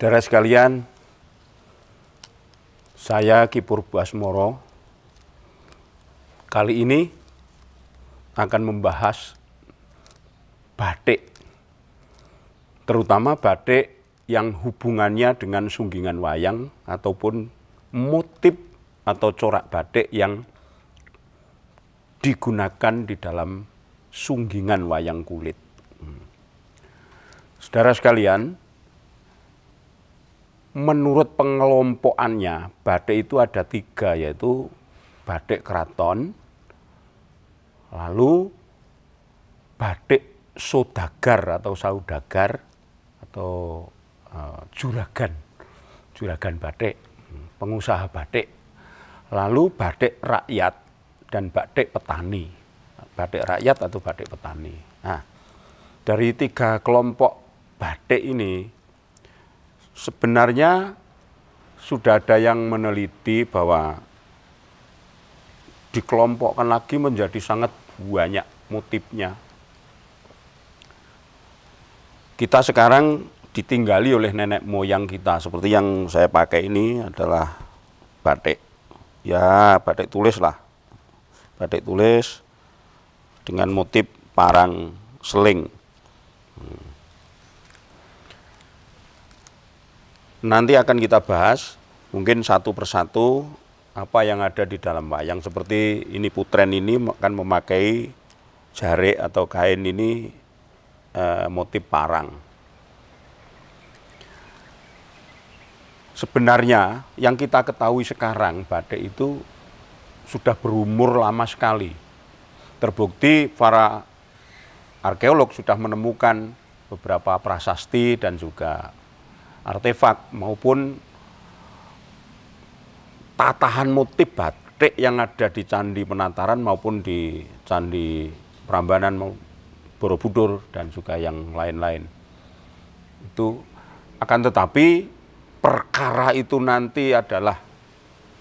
Saudara sekalian, saya Kipur Buas Moro kali ini akan membahas batik. Terutama batik yang hubungannya dengan sunggingan wayang ataupun motif atau corak batik yang digunakan di dalam sunggingan wayang kulit. Hmm. Saudara sekalian, menurut pengelompokannya batik itu ada tiga yaitu batik keraton, lalu batik sodagar atau saudagar atau uh, juragan, juragan batik, pengusaha batik, lalu batik rakyat dan batik petani, batik rakyat atau batik petani. Nah, dari tiga kelompok batik ini Sebenarnya sudah ada yang meneliti bahwa dikelompokkan lagi menjadi sangat banyak motifnya. Kita sekarang ditinggali oleh nenek moyang kita, seperti yang saya pakai ini adalah batik. Ya, batik tulis lah. Batik tulis dengan motif parang seling. Hmm. Nanti akan kita bahas mungkin satu persatu apa yang ada di dalam wayang seperti ini putren ini akan memakai jarik atau kain ini e, motif parang. Sebenarnya yang kita ketahui sekarang batik itu sudah berumur lama sekali. Terbukti para arkeolog sudah menemukan beberapa prasasti dan juga artefak maupun tatahan motif batik yang ada di Candi Penataran maupun di Candi Prambanan Borobudur dan juga yang lain-lain. Itu akan tetapi perkara itu nanti adalah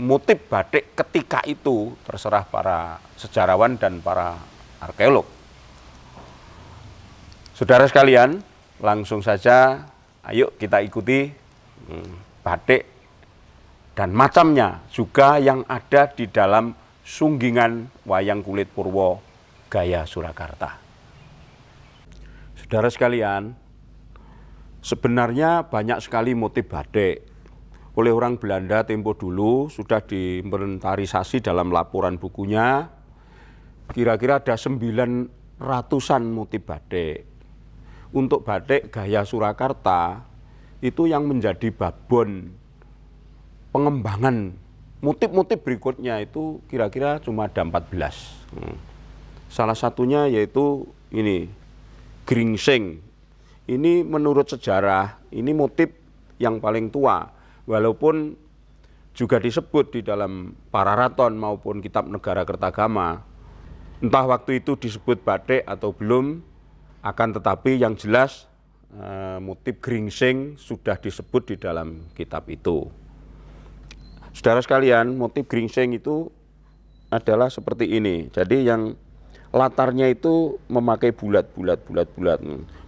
motif batik ketika itu terserah para sejarawan dan para arkeolog. Saudara sekalian, langsung saja Ayo kita ikuti hmm, batik dan macamnya juga yang ada di dalam sunggingan wayang kulit Purwo gaya Surakarta. Saudara sekalian, sebenarnya banyak sekali motif batik. Oleh orang Belanda tempo dulu sudah diinventarisasi dalam laporan bukunya kira-kira ada sembilan ratusan motif batik untuk batik gaya Surakarta itu yang menjadi babon pengembangan motif-motif berikutnya itu kira-kira cuma ada 14. Hmm. Salah satunya yaitu ini gringsing. Ini menurut sejarah ini motif yang paling tua walaupun juga disebut di dalam Pararaton maupun kitab Negara Kertagama. Entah waktu itu disebut batik atau belum, akan tetapi yang jelas eh, motif geringsing sudah disebut di dalam kitab itu. Saudara sekalian, motif geringsing itu adalah seperti ini. Jadi yang latarnya itu memakai bulat-bulat bulat-bulat.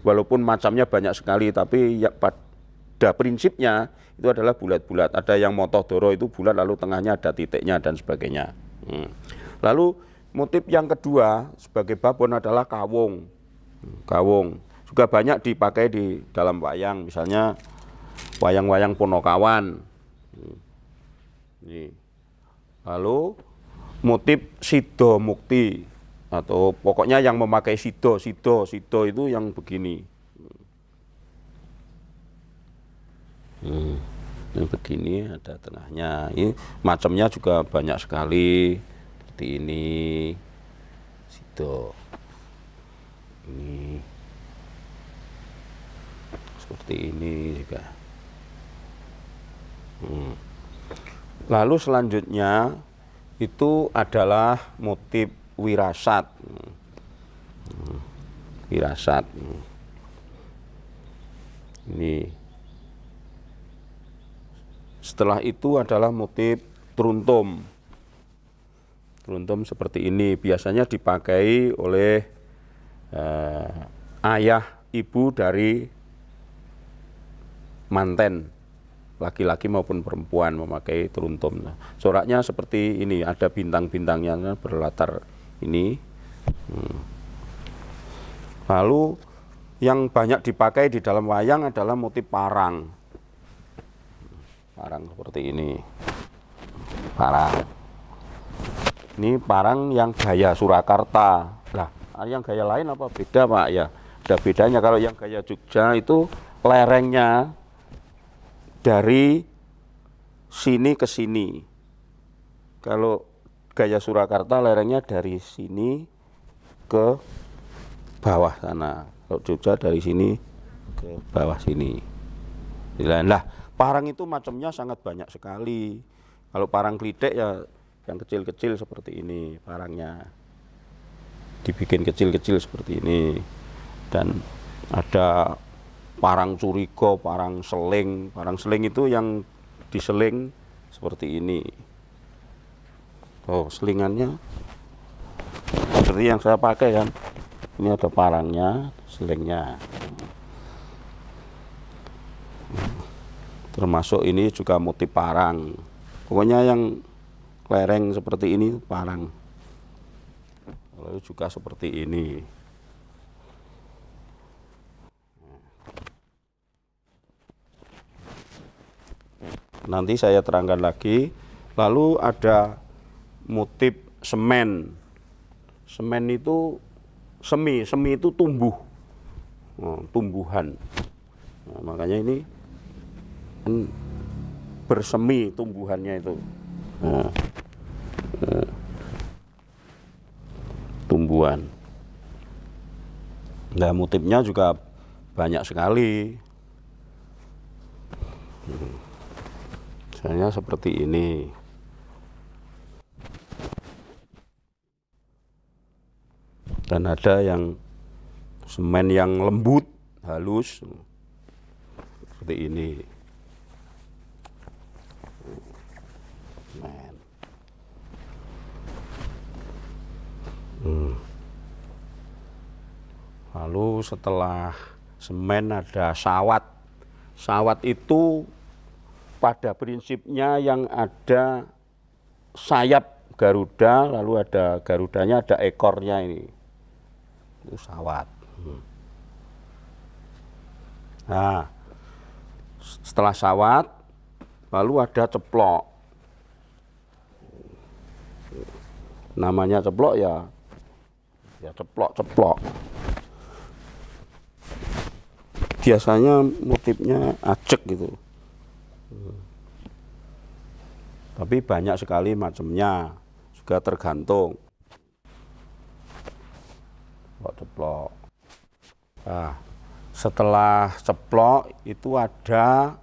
Walaupun macamnya banyak sekali tapi ya pada prinsipnya itu adalah bulat-bulat. Ada yang motoh doro itu bulat lalu tengahnya ada titiknya dan sebagainya. Hmm. Lalu motif yang kedua sebagai babon adalah kawung gawung juga banyak dipakai di dalam wayang misalnya wayang-wayang Ponokawan ini lalu motif sido mukti atau pokoknya yang memakai sido sido sido itu yang begini hmm. yang begini ada tengahnya ini macamnya juga banyak sekali seperti ini sido ini seperti ini juga hmm. lalu selanjutnya itu adalah motif wirasat hmm. hmm. wirasat hmm. ini setelah itu adalah motif truntum truntum seperti ini biasanya dipakai oleh eh, ayah ibu dari manten laki-laki maupun perempuan memakai teruntum. Nah, coraknya seperti ini, ada bintang-bintangnya berlatar ini. Hmm. Lalu yang banyak dipakai di dalam wayang adalah motif parang. Parang seperti ini. Parang. Ini parang yang gaya Surakarta yang gaya lain apa beda Pak ya? Ada bedanya kalau yang gaya Jogja itu lerengnya dari sini ke sini. Kalau gaya Surakarta lerengnya dari sini ke bawah sana. Kalau Jogja dari sini ke bawah sini. Nah, parang itu macamnya sangat banyak sekali. Kalau parang klidek ya yang kecil-kecil seperti ini parangnya dibikin kecil-kecil seperti ini dan ada parang curigo, parang seling. Parang seling itu yang diseling seperti ini. Oh, selingannya seperti yang saya pakai kan. Ini ada parangnya, selingnya. Termasuk ini juga motif parang. Pokoknya yang lereng seperti ini parang lalu juga seperti ini nanti saya terangkan lagi lalu ada motif semen semen itu semi semi itu tumbuh oh, tumbuhan nah, makanya ini kan bersemi tumbuhannya itu nah. ribuan. Nah motifnya juga banyak sekali. Hmm. Misalnya seperti ini. Dan ada yang semen yang lembut, halus, seperti ini. Hmm. Lalu setelah semen ada sawat. Sawat itu pada prinsipnya yang ada sayap Garuda, lalu ada Garudanya, ada ekornya ini. Itu sawat. Hmm. Nah, setelah sawat, lalu ada ceplok. Namanya ceplok ya, ya ceplok-ceplok biasanya motifnya acek gitu tapi banyak sekali macamnya juga tergantung ceplok ceplok nah, setelah ceplok itu ada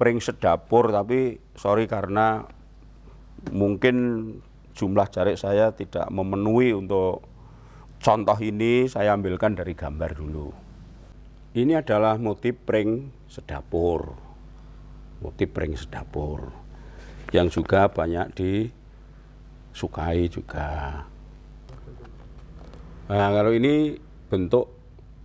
pring sedapur tapi sorry karena mungkin jumlah jarik saya tidak memenuhi untuk contoh ini saya ambilkan dari gambar dulu ini adalah motif pring sedapur. Motif pring sedapur. Yang juga banyak disukai juga. Nah, kalau ini bentuk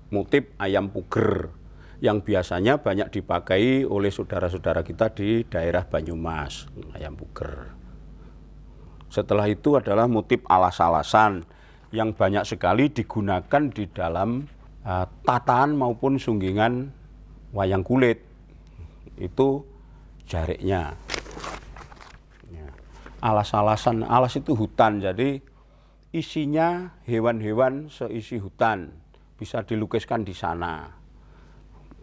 motif ayam puger yang biasanya banyak dipakai oleh saudara-saudara kita di daerah Banyumas, ayam puger. Setelah itu adalah motif alas-alasan yang banyak sekali digunakan di dalam uh, tataan maupun sunggingan wayang kulit itu jariknya. Ya. Alas-alasan, alas itu hutan, jadi isinya hewan-hewan seisi hutan bisa dilukiskan di sana.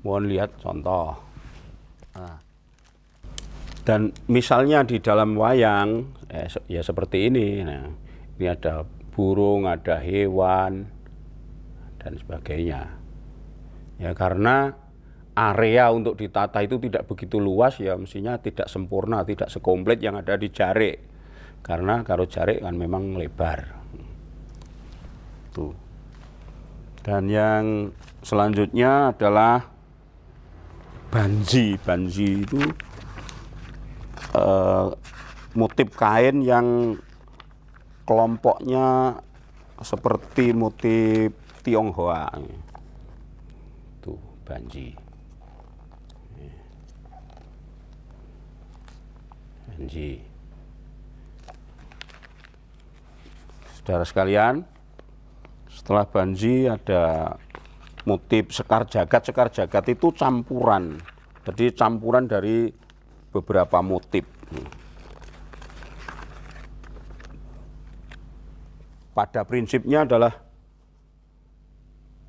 Mohon lihat contoh. Nah. Dan misalnya di dalam wayang, eh, ya seperti ini. Nah, ini ada burung, ada hewan, dan sebagainya. Ya karena area untuk ditata itu tidak begitu luas ya mestinya tidak sempurna, tidak sekomplit yang ada di jari. Karena kalau jari kan memang lebar. Tuh. Dan yang selanjutnya adalah banji. Banji itu eh, motif kain yang kelompoknya seperti motif Tionghoa. Tuh, Banji. Banji. Saudara sekalian, setelah Banji ada motif sekar jagat. Sekar jagat itu campuran. Jadi campuran dari beberapa motif. Pada prinsipnya adalah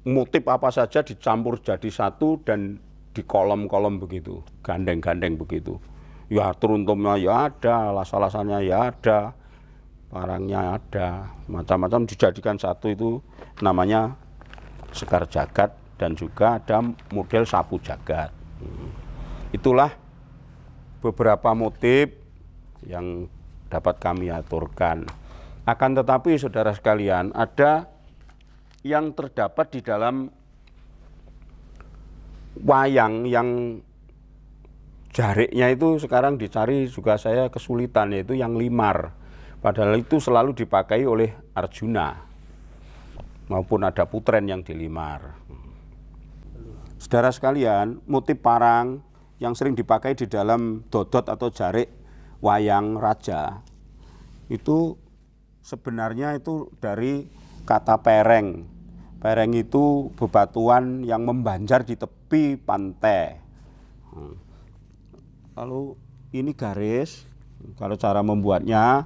motif apa saja dicampur jadi satu dan di kolom-kolom begitu, gandeng-gandeng begitu. Ya teruntumnya ya ada, alas alasannya ya ada, barangnya ada, macam-macam dijadikan satu itu namanya sekar jagat dan juga ada model sapu jagat. Hmm. Itulah beberapa motif yang dapat kami aturkan. Akan tetapi saudara sekalian, ada yang terdapat di dalam wayang yang jariknya itu sekarang dicari juga saya kesulitan yaitu yang limar. Padahal itu selalu dipakai oleh Arjuna maupun ada putren yang dilimar. Saudara sekalian, motif parang yang sering dipakai di dalam dodot atau jarik wayang raja itu sebenarnya itu dari kata pereng. Pereng itu bebatuan yang membanjar di tepi pantai. Hmm. Lalu ini garis, kalau cara membuatnya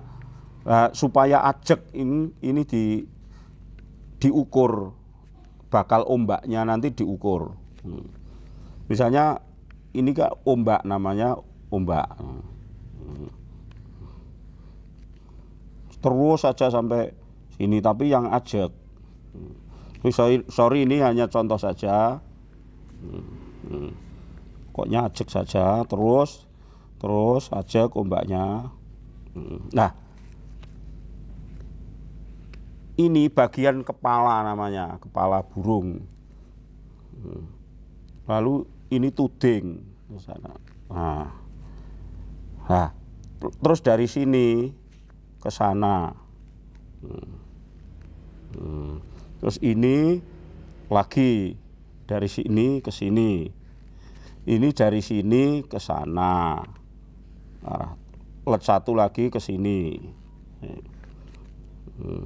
eh, supaya ajek ini ini di diukur bakal ombaknya nanti diukur. Hmm. Misalnya ini kan ombak namanya ombak. Hmm. Terus saja sampai ini tapi yang ajak sorry, ini hanya contoh saja Koknya nyajek saja terus terus ajak ombaknya nah ini bagian kepala namanya kepala burung lalu ini tuding sana nah, nah, terus dari sini ke sana Terus ini lagi dari sini ke sini. Ini dari sini ke sana. Nah, let satu lagi ke sini. Hmm.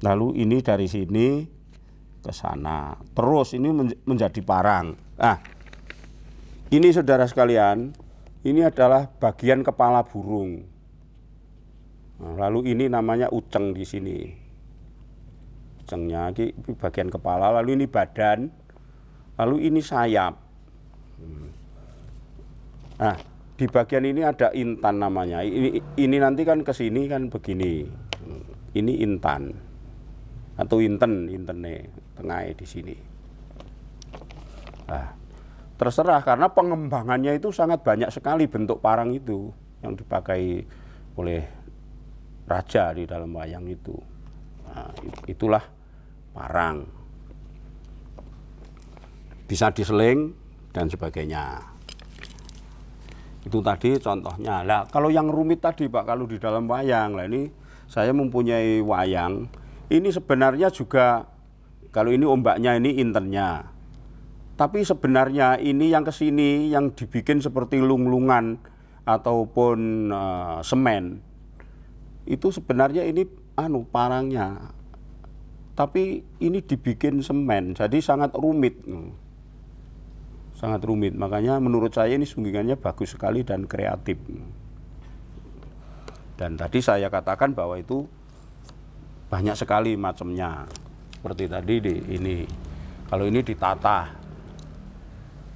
Lalu ini dari sini ke sana. Terus ini menjadi parang. Ah, ini saudara sekalian, ini adalah bagian kepala burung. Nah, lalu ini namanya uceng di sini cengnya ini, bagian kepala lalu ini badan lalu ini sayap nah di bagian ini ada intan namanya ini ini nanti kan kesini kan begini ini intan atau inten intene tengah di sini nah, terserah karena pengembangannya itu sangat banyak sekali bentuk parang itu yang dipakai oleh raja di dalam wayang itu Nah, itulah parang. Bisa diseling dan sebagainya. Itu tadi contohnya. lah kalau yang rumit tadi Pak, kalau di dalam wayang, lah ini saya mempunyai wayang. Ini sebenarnya juga kalau ini ombaknya ini internya Tapi sebenarnya ini yang kesini yang dibikin seperti lunglungan ataupun uh, semen itu sebenarnya ini anu parangnya tapi ini dibikin semen jadi sangat rumit sangat rumit makanya menurut saya ini sunggingannya bagus sekali dan kreatif dan tadi saya katakan bahwa itu banyak sekali macamnya seperti tadi di ini kalau ini ditata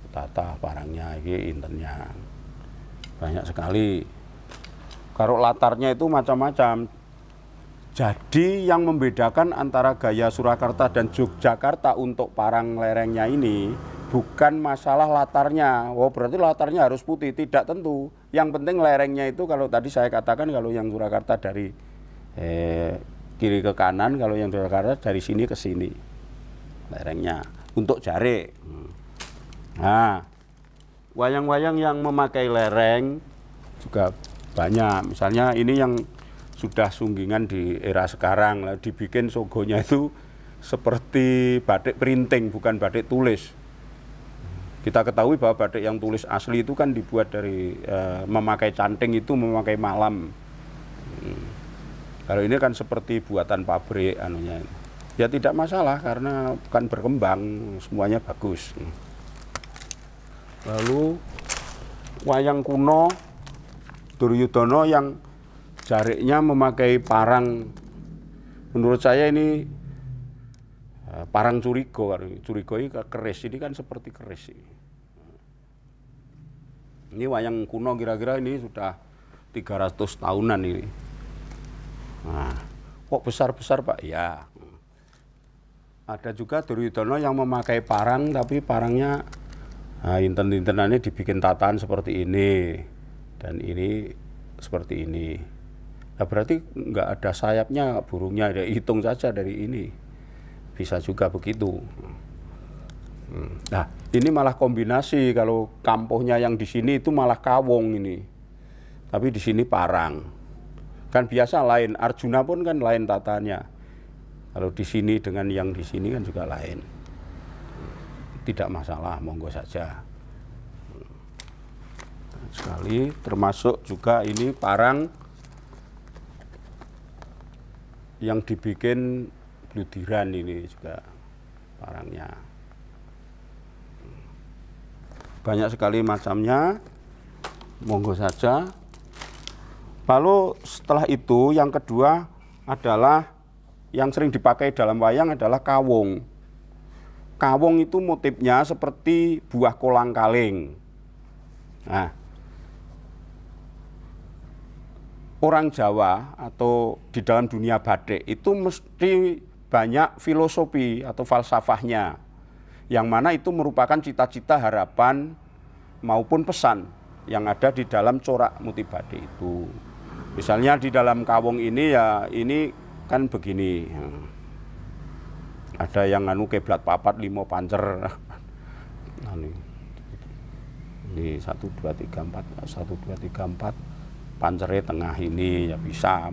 tata parangnya, ini intennya banyak sekali kalau latarnya itu macam-macam jadi yang membedakan antara gaya Surakarta dan Yogyakarta untuk parang lerengnya ini bukan masalah latarnya. Oh berarti latarnya harus putih, tidak tentu. Yang penting lerengnya itu kalau tadi saya katakan kalau yang Surakarta dari eh, kiri ke kanan, kalau yang Surakarta dari sini ke sini lerengnya untuk jari. Nah, wayang-wayang yang memakai lereng juga banyak. Misalnya ini yang sudah sunggingan di era sekarang lah dibikin sogonya itu seperti batik printing bukan batik tulis kita ketahui bahwa batik yang tulis asli itu kan dibuat dari e, memakai canting itu memakai malam hmm. kalau ini kan seperti buatan pabrik anunya ya tidak masalah karena kan berkembang semuanya bagus hmm. lalu wayang kuno Duryudono yang jariknya memakai parang menurut saya ini eh, parang curigo curigo ini keris ini kan seperti keris ini ini wayang kuno kira-kira ini sudah 300 tahunan ini nah, kok besar-besar pak ya ada juga Duryudono yang memakai parang tapi parangnya nah, inten-intenannya dibikin tataan seperti ini dan ini seperti ini Nah berarti nggak ada sayapnya burungnya, ada ya, hitung saja dari ini. Bisa juga begitu. Hmm. Nah ini malah kombinasi kalau kampuhnya yang di sini itu malah kawung ini. Tapi di sini parang. Kan biasa lain, Arjuna pun kan lain tatanya. Kalau di sini dengan yang di sini kan juga lain. Tidak masalah, monggo saja. Hmm. Sekali termasuk juga ini parang yang dibikin bludiran ini juga barangnya banyak sekali macamnya monggo saja lalu setelah itu yang kedua adalah yang sering dipakai dalam wayang adalah kawung kawung itu motifnya seperti buah kolang kaling nah orang Jawa atau di dalam dunia batik itu mesti banyak filosofi atau falsafahnya yang mana itu merupakan cita-cita harapan maupun pesan yang ada di dalam corak muti batik itu. Misalnya di dalam kawung ini ya ini kan begini. Ada yang anu keblat papat limo pancer. Anu. ini satu dua tiga empat satu dua tiga empat pancernya tengah ini ya bisa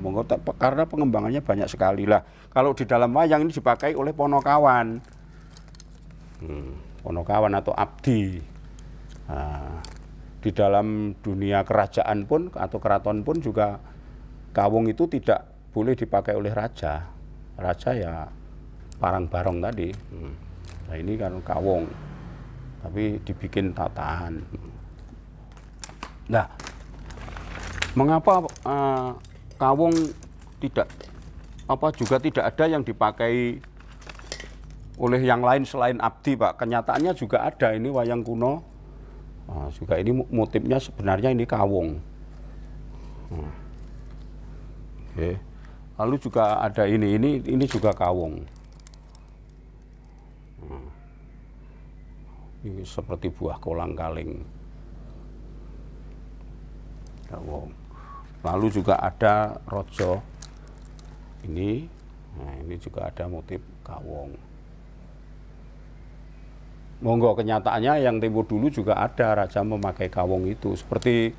karena pengembangannya banyak sekali lah kalau di dalam wayang ini dipakai oleh ponokawan hmm, ponokawan atau abdi nah, di dalam dunia kerajaan pun atau keraton pun juga kawung itu tidak boleh dipakai oleh raja raja ya parang barong tadi hmm. nah ini kan kawung tapi dibikin tataan hmm. nah mengapa uh, kawung tidak apa juga tidak ada yang dipakai oleh yang lain selain abdi pak kenyataannya juga ada ini wayang kuno nah, juga ini motifnya sebenarnya ini kawung hmm. Oke. Eh, lalu juga ada ini ini ini juga kawung hmm. ini seperti buah kolang kaling kawung ya lalu juga ada rojo ini nah ini juga ada motif kawong monggo kenyataannya yang tempo dulu juga ada raja memakai kawong itu seperti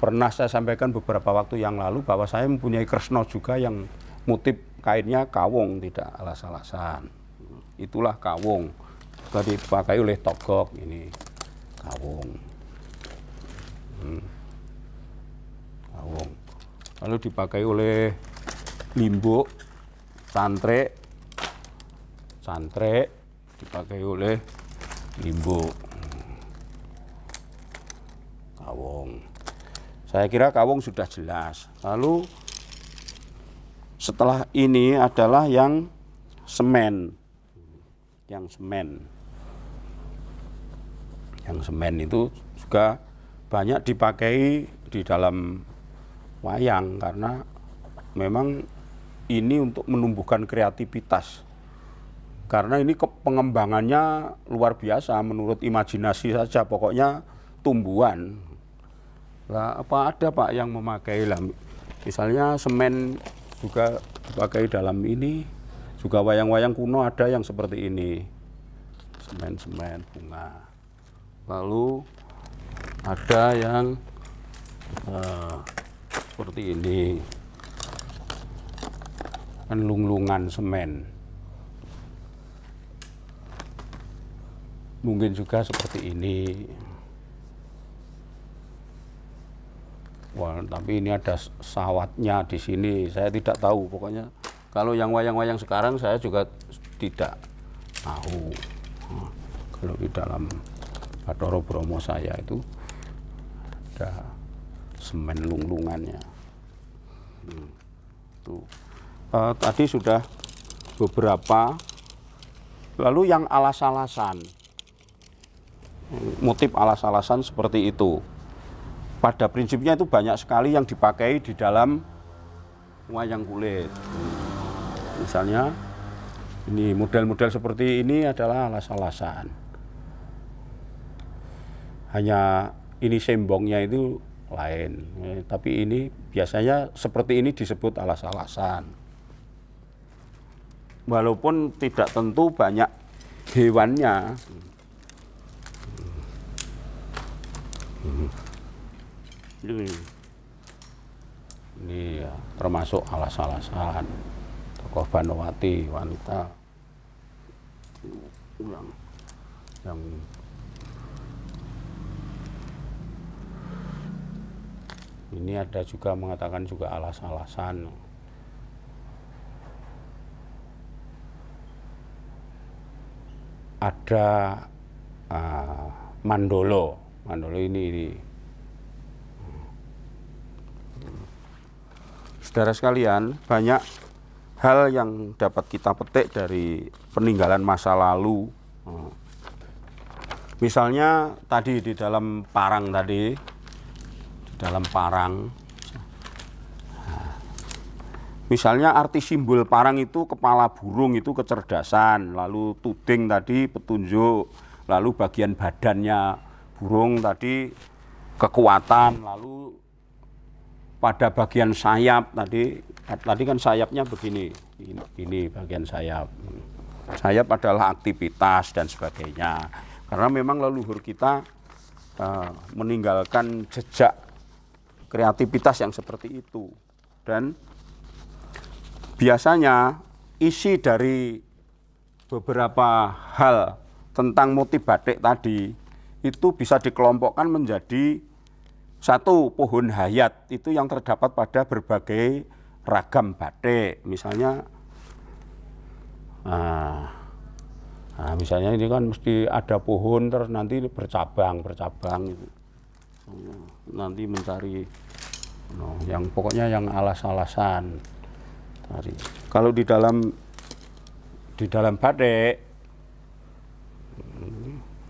pernah saya sampaikan beberapa waktu yang lalu bahwa saya mempunyai kresno juga yang motif kainnya kawong tidak alas-alasan itulah kawong juga dipakai oleh togok ini kawong hmm. kawong lalu dipakai oleh limbo santre santre dipakai oleh limbo kawong saya kira kawong sudah jelas lalu setelah ini adalah yang semen yang semen yang semen itu juga banyak dipakai di dalam wayang karena memang ini untuk menumbuhkan kreativitas. Karena ini ke pengembangannya luar biasa menurut imajinasi saja pokoknya tumbuhan. Lah apa ada Pak yang memakai lah misalnya semen juga dipakai dalam ini juga wayang-wayang kuno ada yang seperti ini. Semen-semen bunga. Lalu ada yang uh, seperti ini kan lunglungan semen mungkin juga seperti ini Wah, tapi ini ada sawatnya di sini. Saya tidak tahu. Pokoknya kalau yang wayang-wayang sekarang saya juga tidak tahu. Nah, kalau di dalam Batoro Bromo saya itu ada semen lunglungannya Hmm. Tuh. Uh, tadi sudah beberapa. Lalu yang alas-alasan, motif alas-alasan seperti itu. Pada prinsipnya itu banyak sekali yang dipakai di dalam wayang kulit. Hmm, misalnya ini model-model seperti ini adalah alas-alasan. Hanya ini sembongnya itu lain. Eh, tapi ini biasanya seperti ini disebut alas-alasan. Walaupun tidak tentu banyak hewannya. Hmm. Hmm. Ini, ya, termasuk alas-alasan tokoh Banowati wanita yang ini ada juga mengatakan juga alas-alasan ada uh, mandolo mandolo ini, ini saudara sekalian banyak hal yang dapat kita petik dari peninggalan masa lalu ah. misalnya tadi di dalam parang tadi dalam parang. Misalnya arti simbol parang itu kepala burung itu kecerdasan, lalu tuding tadi petunjuk, lalu bagian badannya burung tadi kekuatan, lalu pada bagian sayap tadi tadi kan sayapnya begini, ini, bagian sayap. Sayap adalah aktivitas dan sebagainya. Karena memang leluhur kita uh, meninggalkan jejak kreativitas yang seperti itu. Dan biasanya isi dari beberapa hal tentang motif batik tadi itu bisa dikelompokkan menjadi satu pohon hayat itu yang terdapat pada berbagai ragam batik misalnya nah, nah misalnya ini kan mesti ada pohon terus nanti bercabang bercabang itu nanti mencari no, yang pokoknya yang alas-alasan tadi kalau di dalam di dalam batik,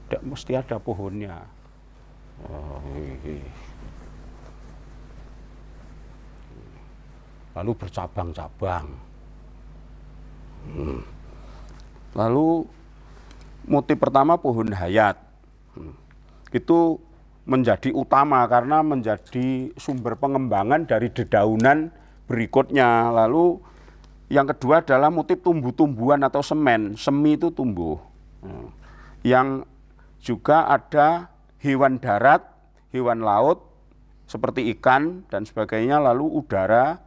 tidak hmm, mesti ada pohonnya oh, hi, iya, iya. lalu bercabang-cabang hmm. lalu motif pertama pohon hayat hmm. itu menjadi utama karena menjadi sumber pengembangan dari dedaunan berikutnya. Lalu yang kedua adalah motif tumbuh-tumbuhan atau semen. Semi itu tumbuh. Hmm. Yang juga ada hewan darat, hewan laut seperti ikan dan sebagainya, lalu udara,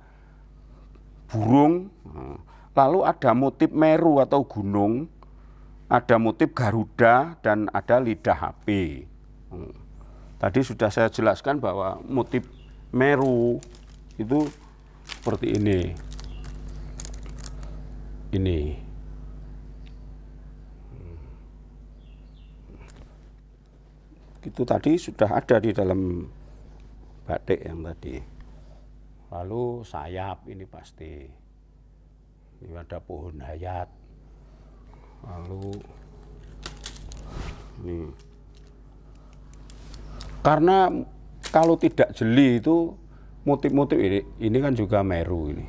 burung, hmm. lalu ada motif meru atau gunung, ada motif garuda dan ada lidah api hmm. Tadi sudah saya jelaskan bahwa motif meru itu seperti ini. Ini. Itu tadi sudah ada di dalam batik yang tadi. Lalu sayap ini pasti. Ini ada pohon hayat. Lalu ini karena kalau tidak jeli itu motif-motif ini, ini kan juga meru ini.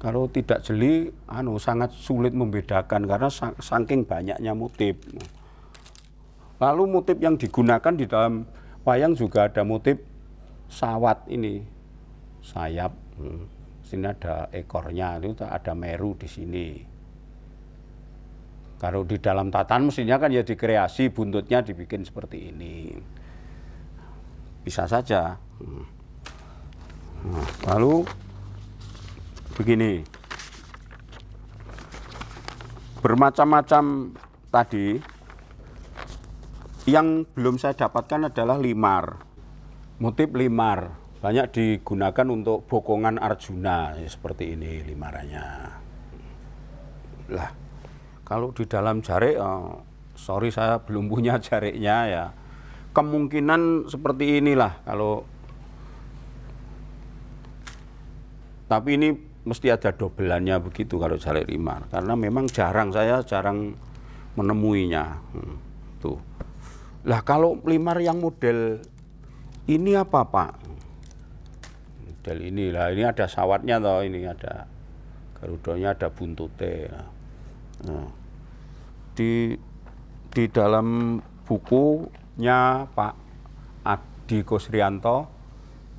Kalau tidak jeli, anu sangat sulit membedakan karena saking banyaknya motif. Lalu motif yang digunakan di dalam wayang juga ada motif sawat ini, sayap. Hmm. Sini ada ekornya, itu ada meru di sini. Kalau di dalam tatan mestinya kan ya dikreasi buntutnya dibikin seperti ini. Bisa saja. Hmm. Nah, lalu begini. Bermacam-macam tadi yang belum saya dapatkan adalah limar. Motif limar banyak digunakan untuk bokongan Arjuna ya, seperti ini limarannya. Lah, kalau di dalam jarik, oh, sorry saya belum punya jariknya ya. Kemungkinan seperti inilah kalau tapi ini mesti ada dobelannya begitu kalau jari limar karena memang jarang saya jarang menemuinya hmm, tuh lah kalau limar yang model ini apa pak model inilah ini ada sawatnya toh ini ada garudonya ada buntutnya di di dalam bukunya Pak Adi Kosrianto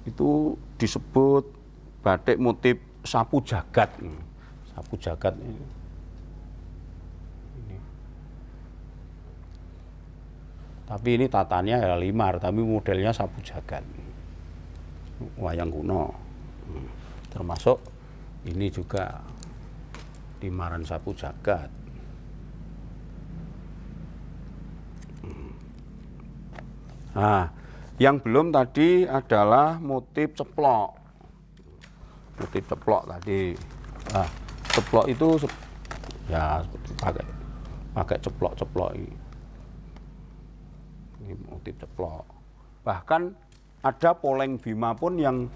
itu disebut batik motif sapu jagat. Sapu jagat ini. Tapi ini tatanya ya limar, tapi modelnya sapu jagat. Wayang kuno. Hmm. Termasuk ini juga di Maran Sapu Jagat. Hmm. Nah, yang belum tadi adalah motif ceplok. Motif ceplok tadi. Nah, ceplok itu ya pakai pakai ceplok-ceplok ini. ini motif ceplok. Bahkan ada poleng bima pun yang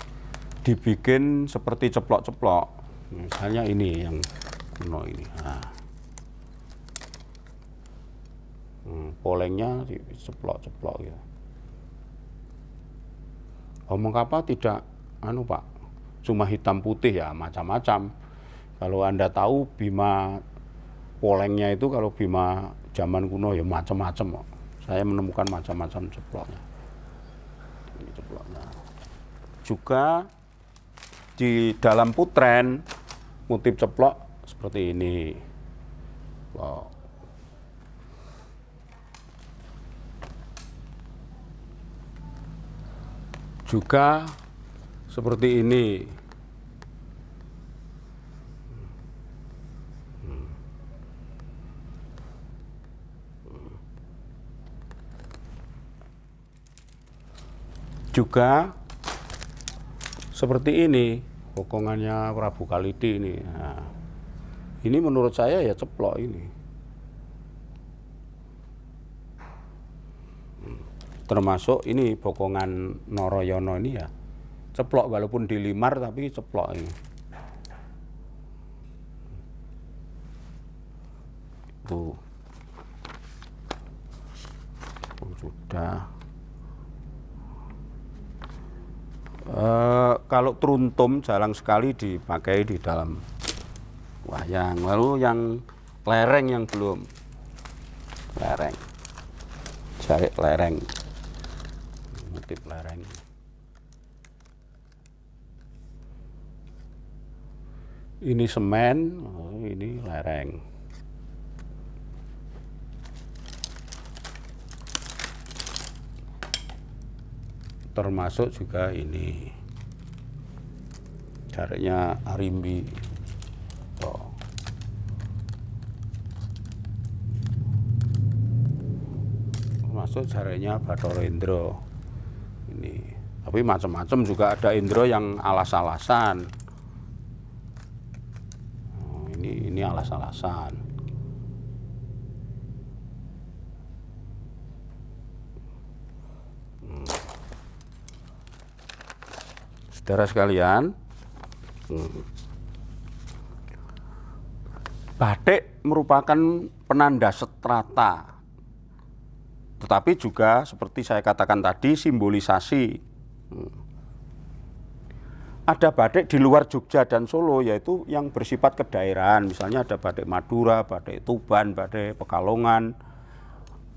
dibikin seperti ceplok-ceplok. Misalnya ini yang kuno ini nah. hmm, polengnya ceplok-ceplok ya. Omong apa tidak anu pak cuma hitam putih ya macam-macam kalau anda tahu Bima polengnya itu kalau Bima zaman kuno ya macam-macam kok saya menemukan macam-macam ceploknya ini ceploknya juga di dalam putren motif ceplok seperti ini. Wow. Juga seperti ini. Juga seperti ini, bokongannya Prabu Kaliti ini. Nah. Ini menurut saya ya ceplok ini. Termasuk ini bokongan Noroyono ini ya ceplok walaupun dilimar tapi ceplok ini. Tuh. Oh, sudah. Uh, kalau teruntum jarang sekali dipakai di dalam wayang lalu yang lereng yang belum lereng cari lereng motif lereng ini semen oh, ini lereng termasuk juga ini caranya arimbi termasuk jaranya Batoro Indro Ini. Tapi macam-macam juga ada Indro yang alas-alasan. Oh, ini ini alas-alasan. Hmm. saudara sekalian, hmm. batik merupakan penanda strata tetapi juga seperti saya katakan tadi simbolisasi. Hmm. Ada batik di luar Jogja dan Solo yaitu yang bersifat kedaerahan, misalnya ada batik Madura, batik Tuban, batik Pekalongan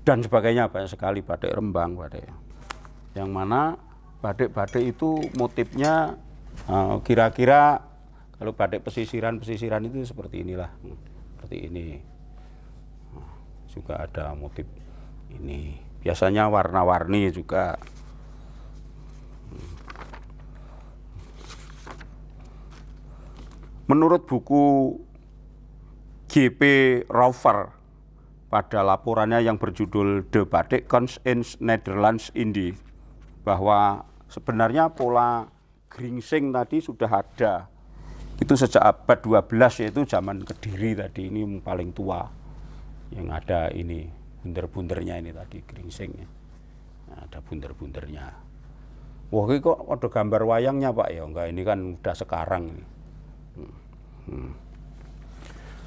dan sebagainya banyak sekali batik Rembang, batik. Yang mana batik-batik itu motifnya eh, kira-kira uh, kalau batik pesisiran-pesisiran itu seperti inilah, hmm, seperti ini. Hmm, juga ada motif ini biasanya warna-warni juga menurut buku GP Rover pada laporannya yang berjudul The Batik Cons in Netherlands Indie bahwa sebenarnya pola gringsing tadi sudah ada itu sejak abad 12 yaitu zaman Kediri tadi ini paling tua yang ada ini bunder-bundernya ini tadi gringsingnya nah, ada bunder-bundernya wah ini kok ada gambar wayangnya pak ya enggak ini kan udah sekarang ini hmm. Hmm.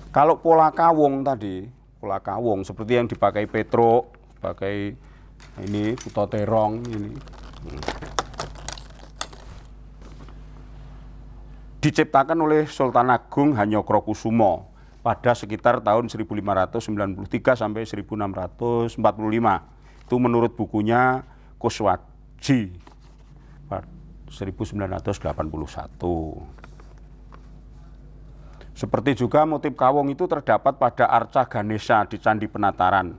kalau pola kawung tadi pola kawung seperti yang dipakai Petro pakai ini Kuto Terong ini hmm. diciptakan oleh Sultan Agung Hanyokrokusumo pada sekitar tahun 1593 sampai 1645. Itu menurut bukunya Kuswaji 1981. Seperti juga motif kawung itu terdapat pada arca Ganesha di Candi Penataran.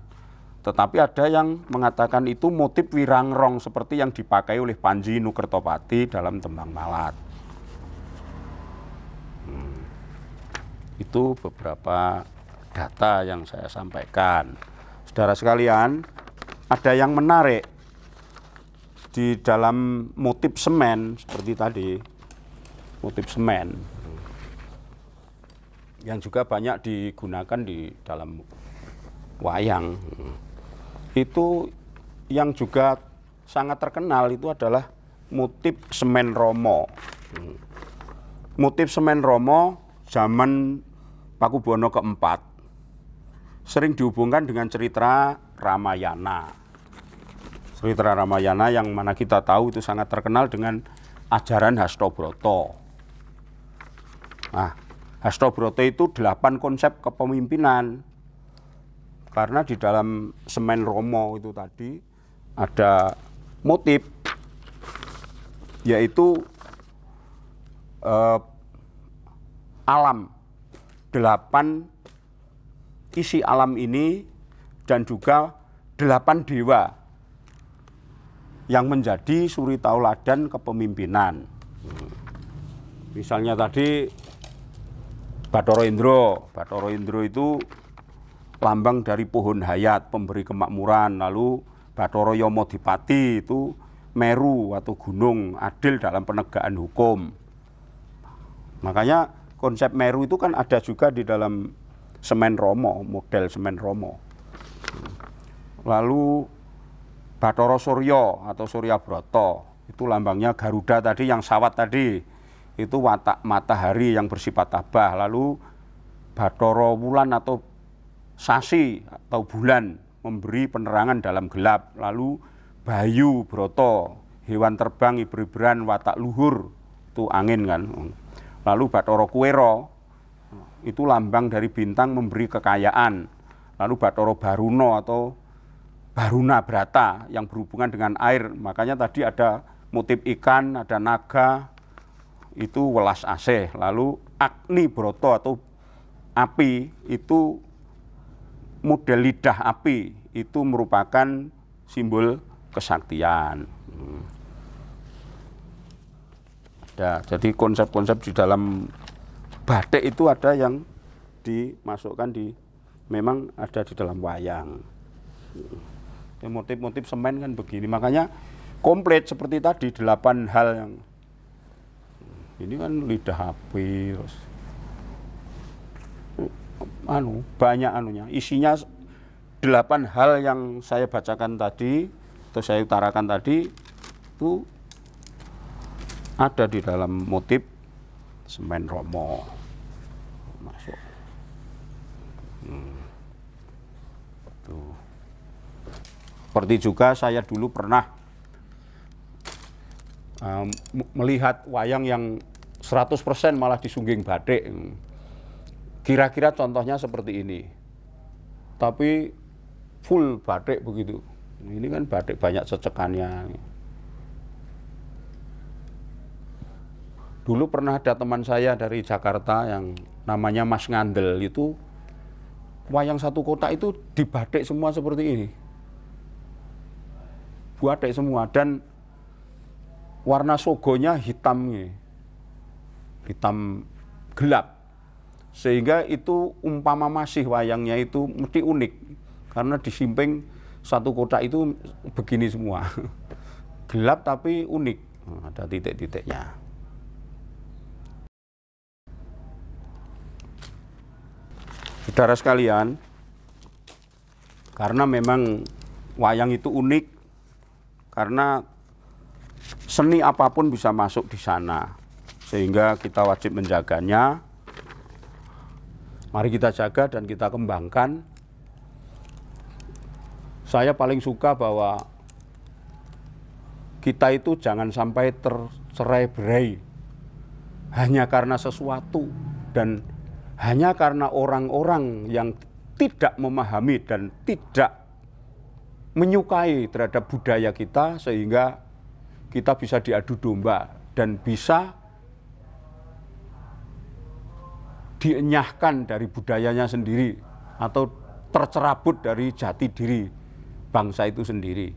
Tetapi ada yang mengatakan itu motif wirangrong seperti yang dipakai oleh Panji Nukertopati dalam tembang malat. Itu beberapa data yang saya sampaikan. Saudara sekalian, ada yang menarik di dalam motif semen seperti tadi, motif semen yang juga banyak digunakan di dalam wayang. Itu yang juga sangat terkenal itu adalah motif semen romo. Motif semen romo zaman Paku Buwono keempat sering dihubungkan dengan cerita Ramayana. Cerita Ramayana yang mana kita tahu itu sangat terkenal dengan ajaran Hastobroto. Nah, Hastobroto itu delapan konsep kepemimpinan. Karena di dalam semen Romo itu tadi ada motif yaitu eh, alam delapan isi alam ini dan juga delapan dewa yang menjadi suri tauladan kepemimpinan. Misalnya tadi Batoro Indro, Batoro Indro itu lambang dari pohon hayat, pemberi kemakmuran, lalu Batoro Yomo Dipati itu Meru atau gunung adil dalam penegakan hukum. Makanya konsep Meru itu kan ada juga di dalam semen Romo, model semen Romo. Lalu Batoro Suryo atau Surya Broto, itu lambangnya Garuda tadi yang sawat tadi, itu watak matahari yang bersifat tabah. Lalu Batoro Wulan atau Sasi atau bulan memberi penerangan dalam gelap. Lalu Bayu Broto, hewan terbang ibu watak luhur, itu angin kan. Lalu Batoro Kuero itu lambang dari bintang memberi kekayaan. Lalu Batoro Baruno atau Baruna Brata yang berhubungan dengan air. Makanya tadi ada motif ikan, ada naga, itu welas AC. Lalu Agni Broto atau api itu model lidah api itu merupakan simbol kesaktian. Hmm ada. Jadi konsep-konsep di dalam batik itu ada yang dimasukkan di memang ada di dalam wayang. motif-motif semen kan begini. Makanya komplit seperti tadi delapan hal yang ini kan lidah api terus anu banyak anunya isinya delapan hal yang saya bacakan tadi atau saya utarakan tadi itu ada di dalam motif semen romo masuk hmm. tuh seperti juga saya dulu pernah um, melihat wayang yang 100% malah disungging batik kira-kira contohnya seperti ini tapi full batik begitu. Ini kan batik banyak secekannya. Dulu pernah ada teman saya dari Jakarta yang namanya Mas Ngandel itu wayang satu kotak itu dibatik semua seperti ini. Batik semua dan warna sogonya hitam nih. Hitam gelap. Sehingga itu umpama masih wayangnya itu mesti unik karena di disimping satu kotak itu begini semua. Gelap tapi unik. Nah, ada titik-titiknya. Saudara sekalian, karena memang wayang itu unik, karena seni apapun bisa masuk di sana, sehingga kita wajib menjaganya. Mari kita jaga dan kita kembangkan. Saya paling suka bahwa kita itu jangan sampai tercerai berai hanya karena sesuatu dan hanya karena orang-orang yang tidak memahami dan tidak menyukai terhadap budaya kita sehingga kita bisa diadu domba dan bisa dienyahkan dari budayanya sendiri atau tercerabut dari jati diri bangsa itu sendiri.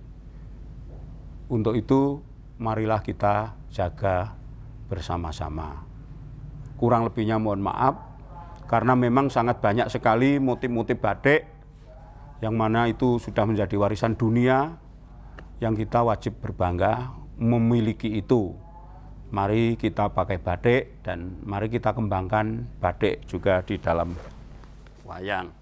Untuk itu marilah kita jaga bersama-sama. Kurang lebihnya mohon maaf karena memang sangat banyak sekali motif-motif batik yang mana itu sudah menjadi warisan dunia yang kita wajib berbangga memiliki itu. Mari kita pakai batik dan mari kita kembangkan batik juga di dalam wayang.